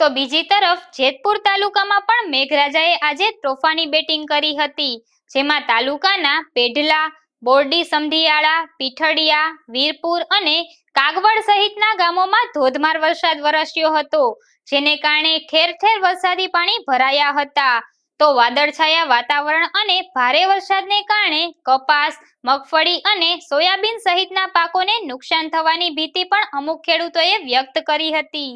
તો બીજી તરફ જેતપુર તાલુકામાં પણ મેઘરાજાએ આજે તોફાની બેટિંગ કરી હતી જેમાં તાલુકાના પેઢલા બોરડી સમઢિયાળા પીઠડિયા વીરપુર અને કાગવડ સહિતના ગામોમાં ધોધમાર વરસાદ વરસ્યો હતો જેને કારણે ઠેર ઠેર વરસાદી પાણી ભરાયા હતા તો વાદળછાયા વાતાવરણ અને ભારે વરસાદને કારણે કપાસ મગફળી અને સોયાબીન સહિતના પાકોને નુકસાન થવાની ભીતિ પણ અમુક ખેડૂતોએ વ્યક્ત કરી હતી